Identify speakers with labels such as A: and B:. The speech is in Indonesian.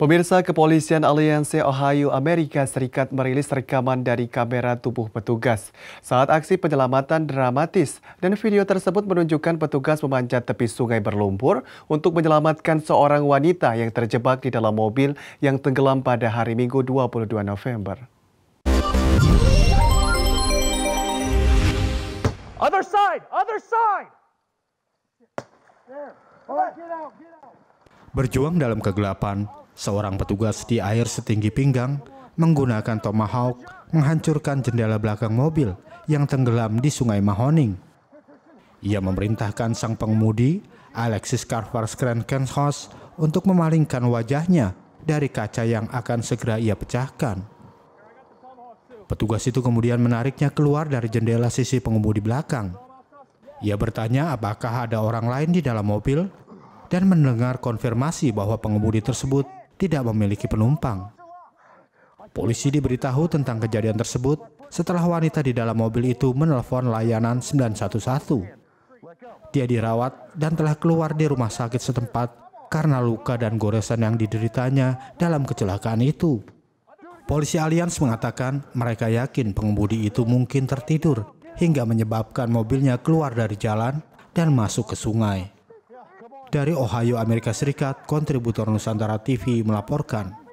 A: Pemirsa Kepolisian Aliansi Ohio Amerika Serikat merilis rekaman dari kamera tubuh petugas saat aksi penyelamatan dramatis dan video tersebut menunjukkan petugas memanjat tepi sungai berlumpur untuk menyelamatkan seorang wanita yang terjebak di dalam mobil yang tenggelam pada hari Minggu 22 November.
B: Other side, other side.
C: Berjuang dalam kegelapan, Seorang petugas di air setinggi pinggang menggunakan tomahawk menghancurkan jendela belakang mobil yang tenggelam di Sungai Mahoning. Ia memerintahkan sang pengemudi, Alexis Carver Skrenkenshaus, untuk memalingkan wajahnya dari kaca yang akan segera ia pecahkan. Petugas itu kemudian menariknya keluar dari jendela sisi pengemudi belakang. Ia bertanya apakah ada orang lain di dalam mobil dan mendengar konfirmasi bahwa pengemudi tersebut tidak memiliki penumpang. Polisi diberitahu tentang kejadian tersebut setelah wanita di dalam mobil itu menelpon layanan 911. Dia dirawat dan telah keluar di rumah sakit setempat karena luka dan goresan yang dideritanya dalam kecelakaan itu. Polisi alians mengatakan mereka yakin pengemudi itu mungkin tertidur hingga menyebabkan mobilnya keluar dari jalan dan masuk ke sungai. Dari Ohio, Amerika Serikat, kontributor Nusantara TV melaporkan.